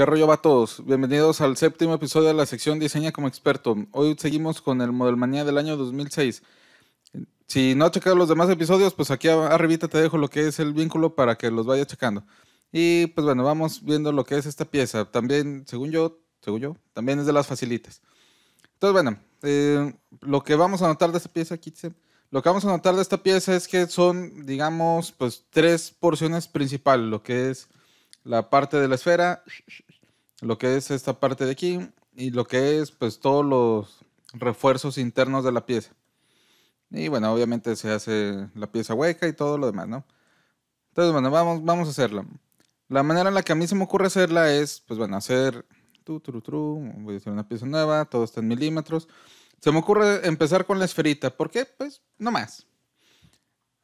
¿Qué rollo va a todos? Bienvenidos al séptimo episodio de la sección Diseña como experto. Hoy seguimos con el Manía del año 2006. Si no ha checado los demás episodios, pues aquí arribita te dejo lo que es el vínculo para que los vaya checando. Y pues bueno, vamos viendo lo que es esta pieza. También, según yo, según yo, también es de las facilitas. Entonces, bueno, eh, lo que vamos a notar de esta pieza, aquí lo que vamos a notar de esta pieza es que son, digamos, pues tres porciones principales, lo que es la parte de la esfera, lo que es esta parte de aquí y lo que es pues todos los refuerzos internos de la pieza. Y bueno, obviamente se hace la pieza hueca y todo lo demás, ¿no? Entonces, bueno, vamos, vamos a hacerla. La manera en la que a mí se me ocurre hacerla es, pues bueno, hacer... Tu, tu, tu, voy a hacer una pieza nueva, todo está en milímetros. Se me ocurre empezar con la esferita. ¿Por qué? Pues no más.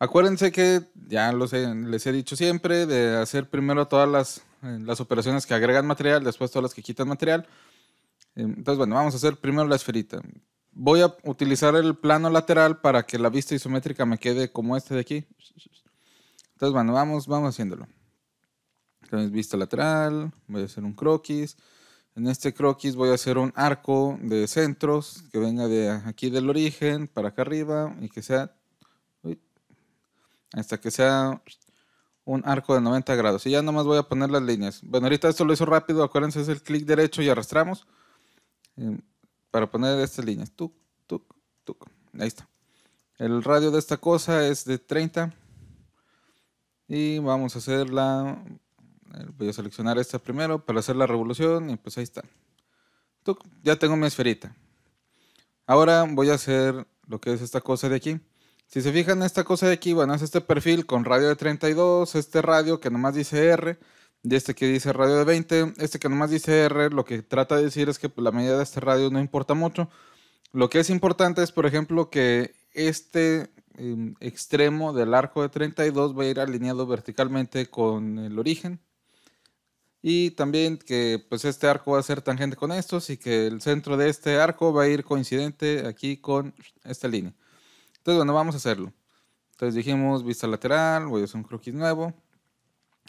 Acuérdense que, ya los les he dicho siempre, de hacer primero todas las las operaciones que agregan material, después todas las que quitan material. Entonces, bueno, vamos a hacer primero la esferita. Voy a utilizar el plano lateral para que la vista isométrica me quede como este de aquí. Entonces, bueno, vamos, vamos haciéndolo. Entonces, vista lateral, voy a hacer un croquis. En este croquis voy a hacer un arco de centros que venga de aquí del origen para acá arriba y que sea hasta que sea un arco de 90 grados. Y ya nomás voy a poner las líneas. Bueno, ahorita esto lo hizo rápido, acuérdense, es el clic derecho y arrastramos em, para poner estas líneas. Tuc, tuc, tuc. Ahí está. El radio de esta cosa es de 30. Y vamos a hacerla. Eh, voy a seleccionar esta primero para hacer la revolución. Y pues ahí está. Tuc. Ya tengo mi esferita. Ahora voy a hacer lo que es esta cosa de aquí. Si se fijan en esta cosa de aquí, bueno, es este perfil con radio de 32, este radio que nomás dice R, y este que dice radio de 20, este que nomás dice R, lo que trata de decir es que pues, la medida de este radio no importa mucho. Lo que es importante es, por ejemplo, que este em, extremo del arco de 32 va a ir alineado verticalmente con el origen. Y también que pues este arco va a ser tangente con estos y que el centro de este arco va a ir coincidente aquí con esta línea. Entonces, bueno, vamos a hacerlo. Entonces dijimos vista lateral, voy a hacer un croquis nuevo.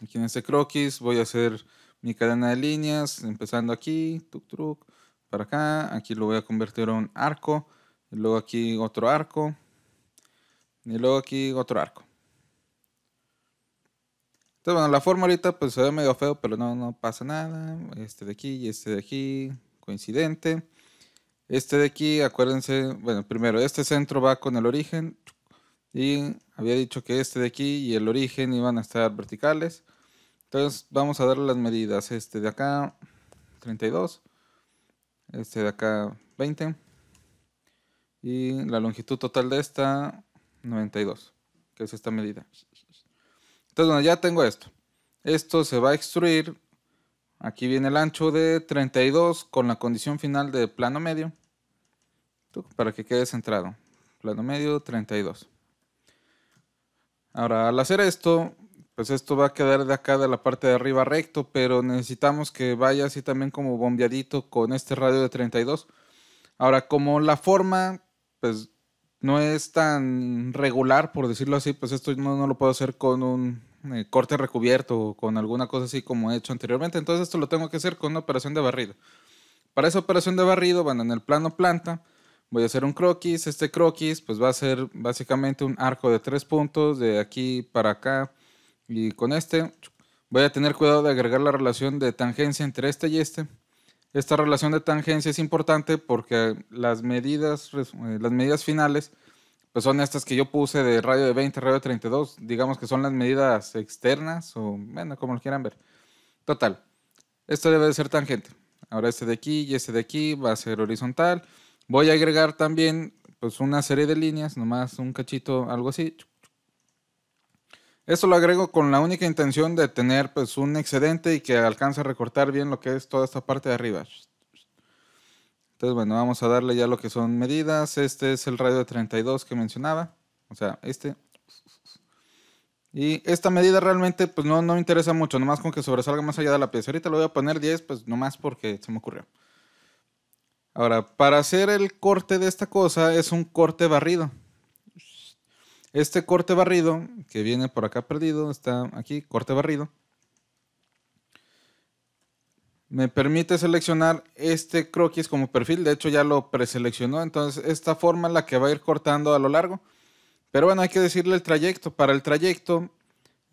Aquí en este croquis voy a hacer mi cadena de líneas, empezando aquí, tuk tuc, para acá. Aquí lo voy a convertir a un arco, y luego aquí otro arco, y luego aquí otro arco. Entonces, bueno, la forma ahorita pues se ve medio feo, pero no, no pasa nada. Este de aquí y este de aquí, coincidente. Este de aquí, acuérdense, bueno, primero, este centro va con el origen y había dicho que este de aquí y el origen iban a estar verticales. Entonces vamos a darle las medidas. Este de acá, 32. Este de acá, 20. Y la longitud total de esta, 92, que es esta medida. Entonces, bueno, ya tengo esto. Esto se va a extruir Aquí viene el ancho de 32 con la condición final de plano medio. Para que quede centrado. Plano medio 32. Ahora, al hacer esto, pues esto va a quedar de acá de la parte de arriba recto, pero necesitamos que vaya así también como bombeadito con este radio de 32. Ahora, como la forma, pues no es tan regular, por decirlo así, pues esto no lo puedo hacer con un eh, corte recubierto o con alguna cosa así como he hecho anteriormente. Entonces esto lo tengo que hacer con una operación de barrido. Para esa operación de barrido, bueno, en el plano planta voy a hacer un croquis. Este croquis pues va a ser básicamente un arco de tres puntos de aquí para acá y con este voy a tener cuidado de agregar la relación de tangencia entre este y este. Esta relación de tangencia es importante porque las medidas, eh, las medidas finales pues son estas que yo puse de radio de 20, radio de 32, digamos que son las medidas externas o, bueno, como lo quieran ver. Total, esto debe de ser tangente. Ahora este de aquí y este de aquí va a ser horizontal. Voy a agregar también pues una serie de líneas, nomás un cachito, algo así. Esto lo agrego con la única intención de tener pues un excedente y que alcance a recortar bien lo que es toda esta parte de arriba. Entonces, bueno, vamos a darle ya lo que son medidas. Este es el radio de 32 que mencionaba. O sea, este. Y esta medida realmente, pues no, no me interesa mucho, nomás con que sobresalga más allá de la pieza. Ahorita le voy a poner 10, pues nomás porque se me ocurrió. Ahora, para hacer el corte de esta cosa es un corte barrido. Este corte barrido, que viene por acá perdido, está aquí, corte barrido me permite seleccionar este croquis como perfil. De hecho, ya lo preseleccionó. Entonces, esta forma es la que va a ir cortando a lo largo. Pero bueno, hay que decirle el trayecto. Para el trayecto,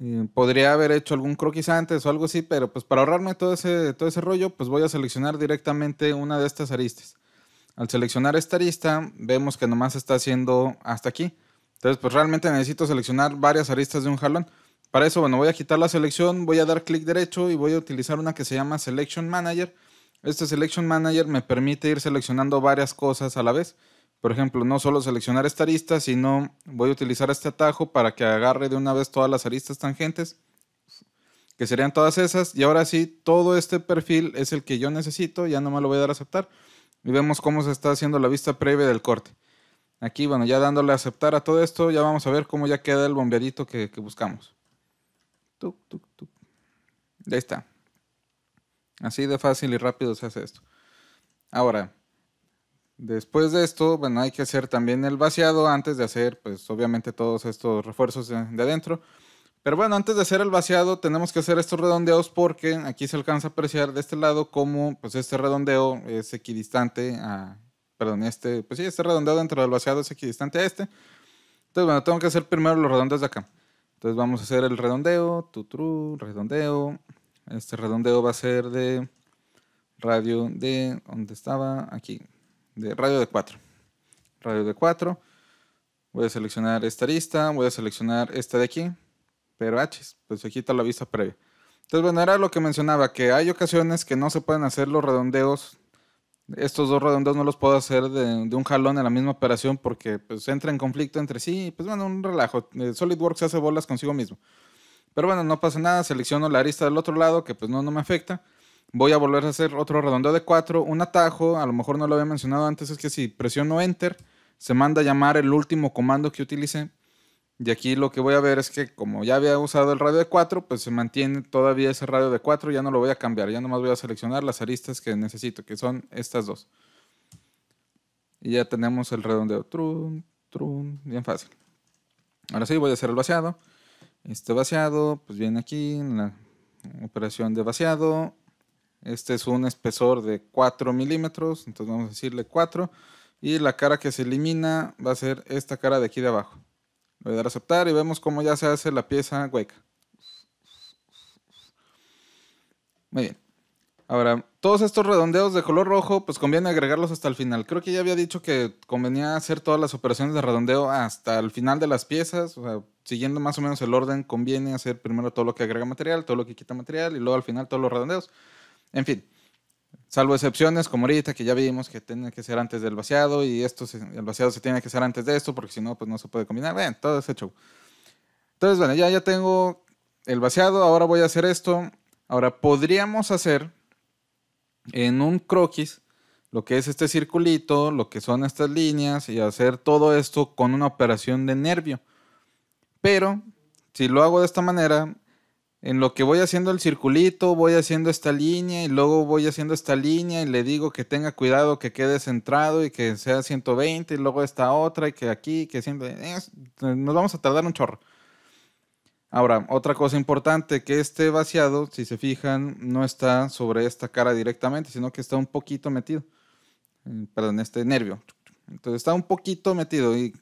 eh, podría haber hecho algún croquis antes o algo así, pero pues para ahorrarme todo ese, todo ese rollo, pues voy a seleccionar directamente una de estas aristas. Al seleccionar esta arista, vemos que nomás está haciendo hasta aquí. Entonces, pues realmente necesito seleccionar varias aristas de un jalón. Para eso, bueno, voy a quitar la selección, voy a dar clic derecho y voy a utilizar una que se llama Selection Manager. Este Selection Manager me permite ir seleccionando varias cosas a la vez. Por ejemplo, no solo seleccionar esta arista, sino voy a utilizar este atajo para que agarre de una vez todas las aristas tangentes, que serían todas esas. Y ahora sí, todo este perfil es el que yo necesito, ya no me lo voy a dar a aceptar. Y vemos cómo se está haciendo la vista previa del corte. Aquí, bueno, ya dándole a aceptar a todo esto, ya vamos a ver cómo ya queda el bombeadito que, que buscamos ya está. Así de fácil y rápido se hace esto. Ahora, después de esto, bueno, hay que hacer también el vaciado antes de hacer, pues obviamente todos estos refuerzos de, adentro. Pero bueno, antes de hacer el vaciado tenemos que hacer estos redondeados porque aquí se alcanza a apreciar de este lado cómo pues este redondeo es equidistante a, perdón, este, pues sí, este redondeo dentro del vaciado es equidistante a este. Entonces, bueno, tengo que hacer primero los redondeos de acá. Entonces vamos a hacer el redondeo, tutru, redondeo. Este redondeo va a ser de radio de, ¿dónde estaba? Aquí, de radio de 4. Radio de 4. Voy a seleccionar esta arista, voy a seleccionar esta de aquí, pero H, pues se quita la vista previa. Entonces, bueno, era lo que mencionaba, que hay ocasiones que no se pueden hacer los redondeos estos dos redondos no los puedo hacer de, un jalón en la misma operación porque pues entra en conflicto entre sí, pues bueno, un relajo. Eh, SolidWorks hace bolas consigo mismo. Pero bueno, no pasa nada, selecciono la arista del otro lado que pues no, no me afecta. Voy a volver a hacer otro redondeo de 4, un atajo, a lo mejor no lo había mencionado antes, es que si presiono Enter, se manda a llamar el último comando que utilicé y aquí lo que voy a ver es que como ya había usado el radio de 4, pues se mantiene todavía ese radio de 4, ya no lo voy a cambiar, ya nomás voy a seleccionar las aristas que necesito, que son estas dos. Y ya tenemos el redondeo, trun, trun, bien fácil. Ahora sí, voy a hacer el vaciado. Este vaciado, pues viene aquí en la operación de vaciado. Este es un espesor de 4 milímetros, entonces vamos a decirle 4. Y la cara que se elimina va a ser esta cara de aquí de abajo voy a dar a aceptar y vemos cómo ya se hace la pieza hueca. Muy bien. Ahora, todos estos redondeos de color rojo, pues conviene agregarlos hasta el final. Creo que ya había dicho que convenía hacer todas las operaciones de redondeo hasta el final de las piezas. O sea, siguiendo más o menos el orden, conviene hacer primero todo lo que agrega material, todo lo que quita material y luego al final todos los redondeos. En fin, Salvo excepciones como ahorita, que ya vimos que tiene que ser antes del vaciado y esto el vaciado se tiene que hacer antes de esto porque si no, pues no se puede combinar. Bien, todo es hecho. Entonces, bueno, ya, ya tengo el vaciado, ahora voy a hacer esto. Ahora, podríamos hacer en un croquis lo que es este circulito, lo que son estas líneas y hacer todo esto con una operación de nervio. Pero si lo hago de esta manera, en lo que voy haciendo el circulito, voy haciendo esta línea y luego voy haciendo esta línea y le digo que tenga cuidado, que quede centrado y que sea 120 y luego esta otra y que aquí, que siempre... nos vamos a tardar un chorro. Ahora, otra cosa importante, que este vaciado, si se fijan, no está sobre esta cara directamente, sino que está un poquito metido. Eh, perdón, este nervio. Entonces está un poquito metido. ¿Y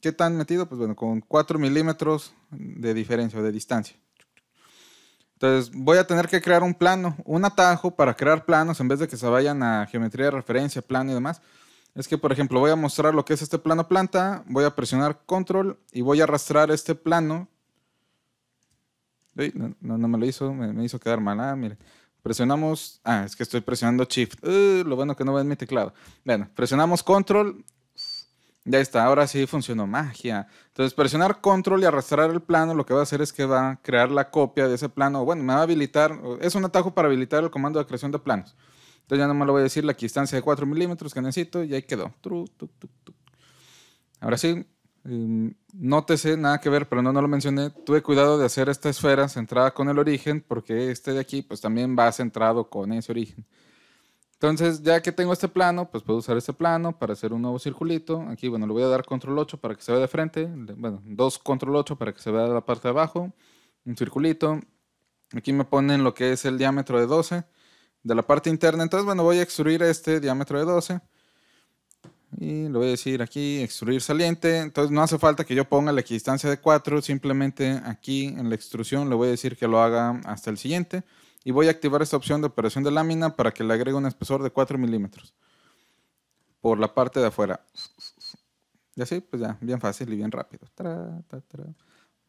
qué tan metido? Pues bueno, con 4 milímetros de diferencia o de distancia. Entonces voy a tener que crear un plano, un atajo para crear planos en vez de que se vayan a geometría de referencia, plano y demás. Es que, por ejemplo, voy a mostrar lo que es este plano planta, voy a presionar control y voy a arrastrar este plano. no, me lo hizo, me, hizo quedar mal. Ah, mire. Presionamos, ah, es que estoy presionando shift. Uh, lo bueno que no en mi teclado. Bueno, presionamos control ya está, ahora sí funcionó magia. Entonces, presionar control y arrastrar el plano, lo que va a hacer es que va a crear la copia de ese plano. Bueno, me va a habilitar, es un atajo para habilitar el comando de creación de planos. Entonces ya no me lo voy a decir la distancia de 4 milímetros que necesito y ahí quedó. Ahora sí, mm, sé nada que ver, pero no, no lo mencioné. Tuve cuidado de hacer esta esfera centrada con el origen porque este de aquí pues también va centrado con ese origen. Entonces, ya que tengo este plano, pues puedo usar este plano para hacer un nuevo circulito. Aquí, bueno, le voy a dar control 8 para que se vea de frente. Bueno, 2 control 8 para que se vea la parte de abajo. Un circulito. Aquí me ponen lo que es el diámetro de 12 de la parte interna. Entonces, bueno, voy a extruir este diámetro de 12. Y le voy a decir aquí, extruir saliente. Entonces, no hace falta que yo ponga la equidistancia de 4. Simplemente aquí en la extrusión le voy a decir que lo haga hasta el siguiente y voy a activar esta opción de operación de lámina para que le agregue un espesor de 4 milímetros por la parte de afuera. Y así, pues ya, bien fácil y bien rápido.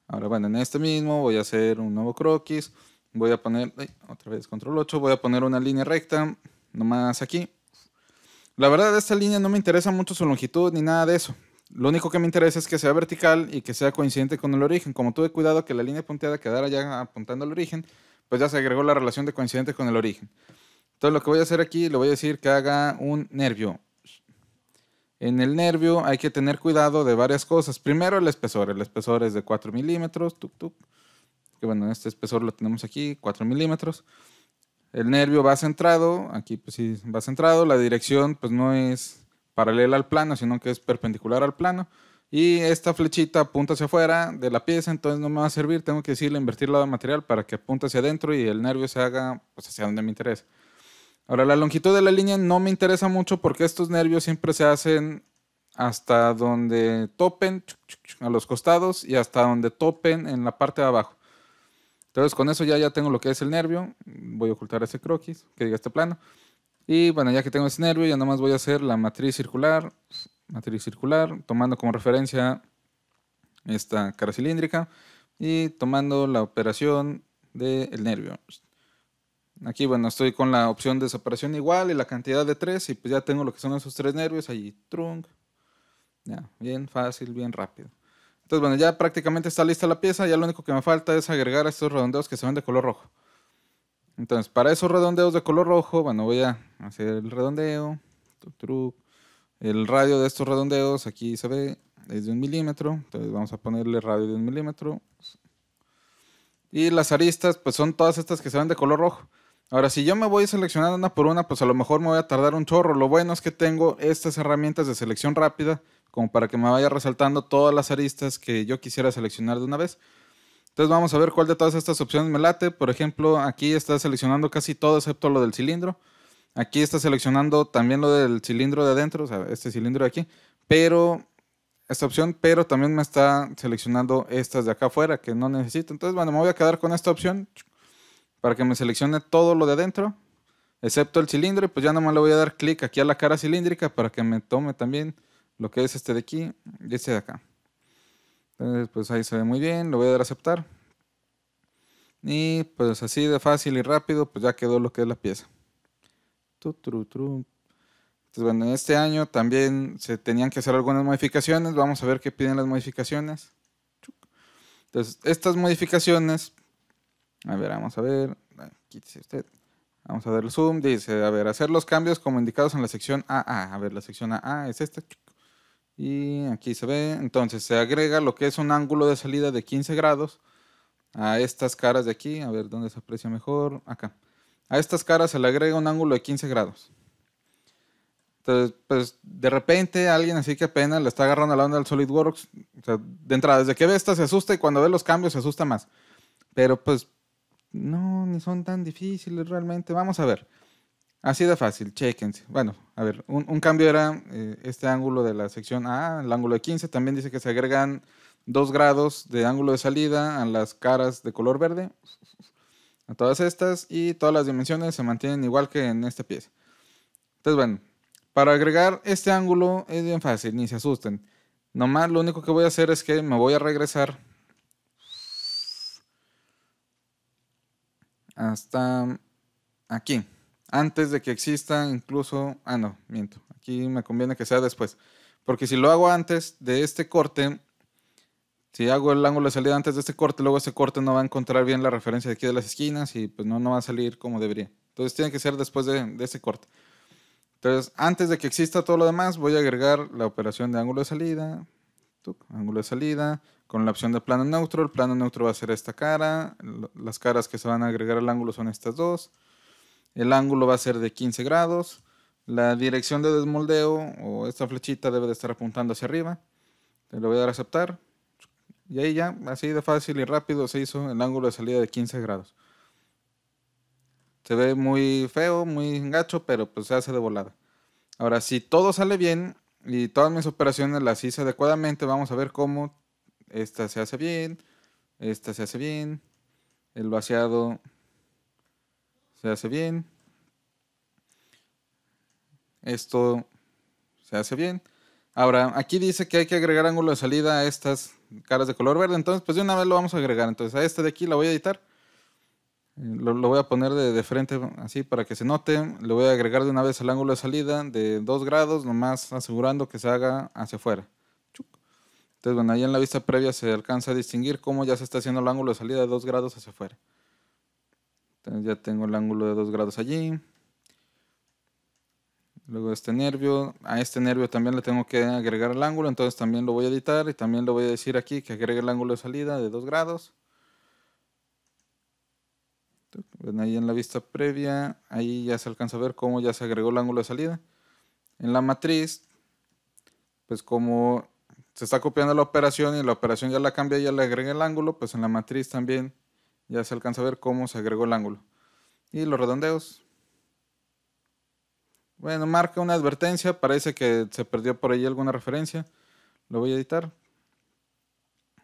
Ahora, bueno, en este mismo voy a hacer un nuevo croquis. Voy a poner, otra vez, control 8, voy a poner una línea recta, nomás aquí. La verdad, esta línea no me interesa mucho su longitud ni nada de eso. Lo único que me interesa es que sea vertical y que sea coincidente con el origen. Como tuve cuidado que la línea punteada quedara ya apuntando al origen, pues ya se agregó la relación de coincidente con el origen. Entonces lo que voy a hacer aquí, le voy a decir que haga un nervio. En el nervio hay que tener cuidado de varias cosas. Primero el espesor. El espesor es de 4 milímetros. Que bueno, este espesor lo tenemos aquí, 4 milímetros. El nervio va centrado. Aquí pues sí, va centrado. La dirección pues no es paralela al plano, sino que es perpendicular al plano. Y esta flechita apunta hacia afuera de la pieza, entonces no me va a servir, tengo que decirle invertir lado material para que apunte hacia adentro y el nervio se haga pues, hacia donde me interesa. Ahora, la longitud de la línea no me interesa mucho porque estos nervios siempre se hacen hasta donde topen a los costados y hasta donde topen en la parte de abajo. Entonces con eso ya, tengo lo que es el nervio. Voy a ocultar ese croquis que diga este plano. Y bueno, ya que tengo ese nervio, ya nomás voy a hacer la matriz circular matriz circular, tomando como referencia esta cara cilíndrica y tomando la operación del nervio. Aquí, bueno, estoy con la opción de separación igual y la cantidad de tres, y pues ya tengo lo que son esos tres nervios allí, trunk. Ya, bien fácil, bien rápido. Entonces, bueno, ya prácticamente está lista la pieza, ya lo único que me falta es agregar estos redondeos que se ven de color rojo. Entonces, para esos redondeos de color rojo, bueno, voy a hacer el redondeo, truc, el radio de estos redondeos, aquí se ve, es de un milímetro. Entonces vamos a ponerle radio de un milímetro. Y las aristas, pues son todas estas que se ven de color rojo. Ahora, si yo me voy seleccionando una por una, pues a lo mejor me voy a tardar un chorro. Lo bueno es que tengo estas herramientas de selección rápida, como para que me vaya resaltando todas las aristas que yo quisiera seleccionar de una vez. Entonces vamos a ver cuál de todas estas opciones me late. Por ejemplo, aquí está seleccionando casi todo excepto lo del cilindro. Aquí está seleccionando también lo del cilindro de adentro, o sea, este cilindro de aquí, pero esta opción, pero también me está seleccionando estas de acá afuera que no necesito. Entonces, bueno, me voy a quedar con esta opción para que me seleccione todo lo de adentro, excepto el cilindro, y pues ya nomás le voy a dar clic aquí a la cara cilíndrica para que me tome también lo que es este de aquí y este de acá. Entonces, pues ahí se ve muy bien, lo voy a dar a aceptar. Y pues así de fácil y rápido, pues ya quedó lo que es la pieza. Entonces, bueno, en este año también se tenían que hacer algunas modificaciones. Vamos a ver qué piden las modificaciones. Entonces, estas modificaciones, a ver, vamos a ver, quítese usted. Vamos a ver el zoom, dice, a ver, hacer los cambios como indicados en la sección AA. A ver, la sección AA es esta. Y aquí se ve, entonces se agrega lo que es un ángulo de salida de 15 grados a estas caras de aquí. A ver, ¿dónde se aprecia mejor? Acá. A estas caras se le agrega un ángulo de 15 grados. Entonces, pues de repente alguien así que apenas le está agarrando la onda del SolidWorks, o de entrada, desde que ve esta se asusta y cuando ve los cambios se asusta más. Pero pues no, ni son tan difíciles realmente. Vamos a ver. Así de fácil, chequense. Bueno, a ver, un, cambio era eh, este ángulo de la sección A, el ángulo de 15. También dice que se agregan 2 grados de ángulo de salida a las caras de color verde. A todas estas y todas las dimensiones se mantienen igual que en este pieza. Entonces, bueno, para agregar este ángulo es bien fácil, ni se asusten. Nomás lo único que voy a hacer es que me voy a regresar hasta aquí. Antes de que exista incluso... Ah, no, miento. Aquí me conviene que sea después. Porque si lo hago antes de este corte, si hago el ángulo de salida antes de este corte, luego este corte no va a encontrar bien la referencia de aquí de las esquinas y pues no, no va a salir como debería. Entonces tiene que ser después de, este ese corte. Entonces, antes de que exista todo lo demás, voy a agregar la operación de ángulo de salida, ángulo de salida, con la opción de plano neutro. El plano neutro va a ser esta cara. Las caras que se van a agregar al ángulo son estas dos. El ángulo va a ser de 15 grados. La dirección de desmoldeo o esta flechita debe de estar apuntando hacia arriba. Le voy a dar a aceptar. Y ahí ya, así de fácil y rápido, se hizo el ángulo de salida de 15 grados. Se ve muy feo, muy gacho, pero pues se hace de volada. Ahora, si todo sale bien y todas mis operaciones las hice adecuadamente, vamos a ver cómo esta se hace bien, esta se hace bien, el vaciado se hace bien, esto se hace bien. Ahora, aquí dice que hay que agregar ángulo de salida a estas caras de color verde. Entonces, pues de una vez lo vamos a agregar. Entonces, a este de aquí la voy a editar. Lo, voy a poner de, de, frente así para que se note. Le voy a agregar de una vez el ángulo de salida de 2 grados, nomás asegurando que se haga hacia afuera. Entonces, bueno, ahí en la vista previa se alcanza a distinguir cómo ya se está haciendo el ángulo de salida de 2 grados hacia afuera. Entonces, ya tengo el ángulo de 2 grados allí. Luego este nervio, a este nervio también le tengo que agregar el ángulo, entonces también lo voy a editar y también le voy a decir aquí que agregue el ángulo de salida de 2 grados. ahí en la vista previa, ahí ya se alcanza a ver cómo ya se agregó el ángulo de salida. En la matriz, pues como se está copiando la operación y la operación ya la cambia, y ya le agrega el ángulo, pues en la matriz también ya se alcanza a ver cómo se agregó el ángulo. Y los redondeos, bueno, marca una advertencia, parece que se perdió por ahí alguna referencia. Lo voy a editar.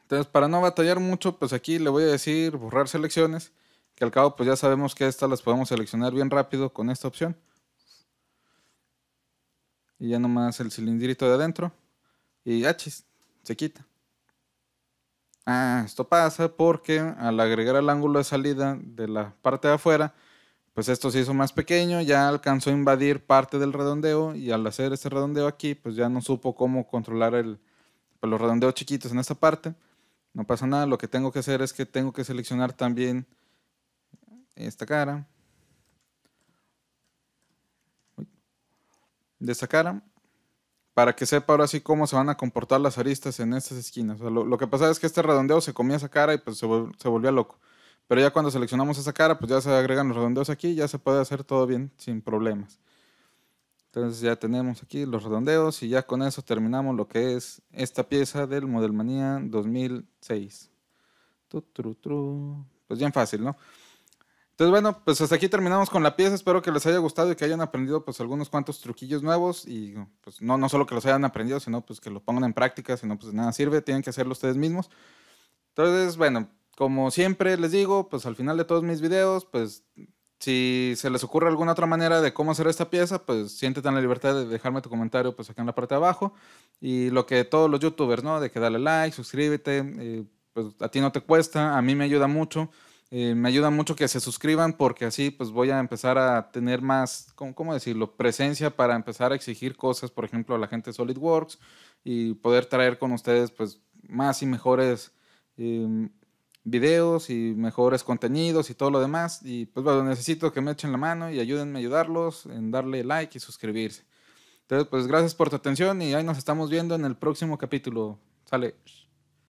Entonces, para no batallar mucho, pues aquí le voy a decir borrar selecciones, que al cabo pues ya sabemos que estas las podemos seleccionar bien rápido con esta opción. Y ya nomás el cilindrito de adentro. Y achis, se quita. Ah, esto pasa porque al agregar el ángulo de salida de la parte de afuera, pues esto se hizo más pequeño, ya alcanzó a invadir parte del redondeo y al hacer este redondeo aquí, pues ya no supo cómo controlar el, pues, los redondeos chiquitos en esta parte. No pasa nada, lo que tengo que hacer es que tengo que seleccionar también esta cara. De esta cara. Para que sepa ahora sí cómo se van a comportar las aristas en estas esquinas. lo, que pasa es que este redondeo se comía esa cara y pues se, volvió se volvía loco. Pero ya cuando seleccionamos esa cara, pues ya se agregan los redondeos aquí y ya se puede hacer todo bien sin problemas. Entonces ya tenemos aquí los redondeos y ya con eso terminamos lo que es esta pieza del Model Manía 2006. Pues bien fácil, ¿no? Entonces, bueno, pues hasta aquí terminamos con la pieza. Espero que les haya gustado y que hayan aprendido pues algunos cuantos truquillos nuevos y pues no, no solo que los hayan aprendido, sino pues que lo pongan en práctica, si no pues nada sirve, tienen que hacerlo ustedes mismos. Entonces, bueno, como siempre les digo, pues al final de todos mis videos, pues si se les ocurre alguna otra manera de cómo hacer esta pieza, pues siéntete en la libertad de dejarme tu comentario pues acá en la parte de abajo. Y lo que todos los youtubers, ¿no? De que dale like, suscríbete, eh, pues a ti no te cuesta, a mí me ayuda mucho. Eh, me ayuda mucho que se suscriban porque así pues voy a empezar a tener más, ¿cómo, decirlo? Presencia para empezar a exigir cosas, por ejemplo, a la gente de SolidWorks y poder traer con ustedes pues más y mejores eh, videos y mejores contenidos y todo lo demás. Y pues bueno, necesito que me echen la mano y ayúdenme a ayudarlos en darle like y suscribirse. Entonces, pues gracias por tu atención y ahí nos estamos viendo en el próximo capítulo. Sale.